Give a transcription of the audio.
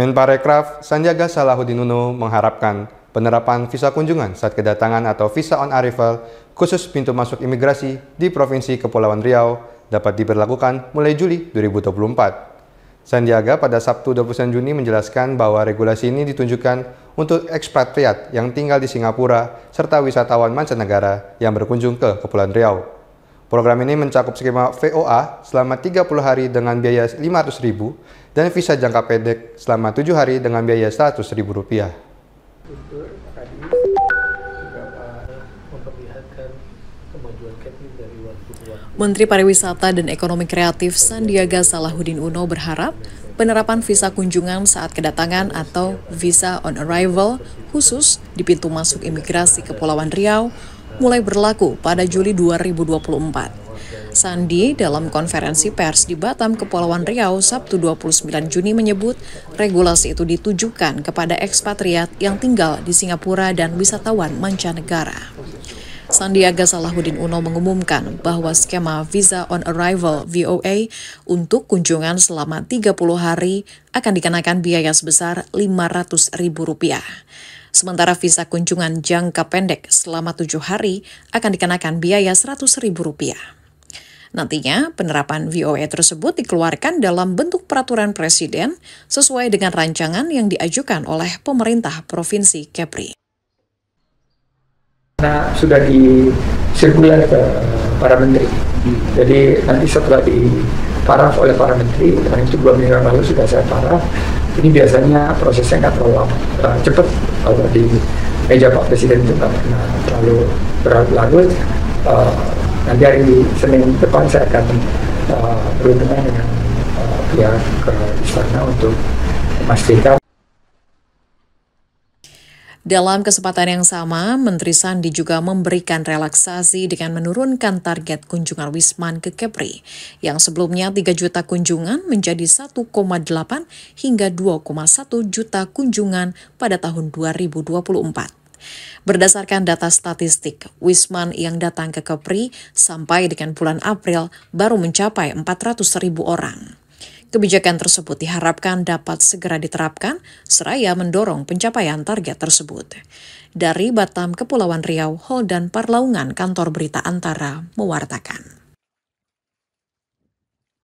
Menparekraf Sandiaga Salahuddin Uno mengharapkan penerapan visa kunjungan saat kedatangan atau visa on arrival khusus pintu masuk imigrasi di Provinsi Kepulauan Riau dapat diberlakukan mulai Juli 2024. Sandiaga pada Sabtu 29 Juni menjelaskan bahwa regulasi ini ditunjukkan untuk ekspatriat yang tinggal di Singapura serta wisatawan mancanegara yang berkunjung ke Kepulauan Riau. Program ini mencakup skema VOA selama 30 hari dengan biaya Rp500.000 dan visa jangka pendek selama 7 hari dengan biaya Rp100.000. rupiah. Menteri Pariwisata dan Ekonomi Kreatif Sandiaga Salahuddin Uno berharap penerapan visa kunjungan saat kedatangan atau visa on arrival khusus di pintu masuk imigrasi Kepulauan Riau mulai berlaku pada Juli 2024. Sandi dalam konferensi pers di Batam, Kepulauan Riau, Sabtu 29 Juni menyebut regulasi itu ditujukan kepada ekspatriat yang tinggal di Singapura dan wisatawan mancanegara. Sandiaga Salahuddin Uno mengumumkan bahwa skema Visa on Arrival VOA untuk kunjungan selama 30 hari akan dikenakan biaya sebesar Rp500.000. Sementara visa kunjungan jangka pendek selama tujuh hari akan dikenakan biaya Rp100.000. Nantinya, penerapan VOA e tersebut dikeluarkan dalam bentuk peraturan presiden sesuai dengan rancangan yang diajukan oleh pemerintah Provinsi Kepri. Nah, sudah disirkular ke para menteri. Hmm. Jadi nanti setelah diparaf oleh para menteri, dan itu dua minggu lalu sudah saya paraf, ini biasanya prosesnya nggak terlalu lama, uh, eh, cepat kalau di meja Pak Presiden juga nggak terlalu berlarut-larut. Uh, eh, nanti hari Senin depan saya akan uh, berhubungan dengan uh, pihak ke istana untuk memastikan dalam kesempatan yang sama, Menteri Sandi juga memberikan relaksasi dengan menurunkan target kunjungan Wisman ke Kepri, yang sebelumnya 3 juta kunjungan menjadi 1,8 hingga 2,1 juta kunjungan pada tahun 2024. Berdasarkan data statistik, Wisman yang datang ke Kepri sampai dengan bulan April baru mencapai 400 ribu orang. Kebijakan tersebut diharapkan dapat segera diterapkan seraya mendorong pencapaian target tersebut. Dari Batam, Kepulauan Riau, Holden dan Parlaungan, Kantor Berita Antara mewartakan.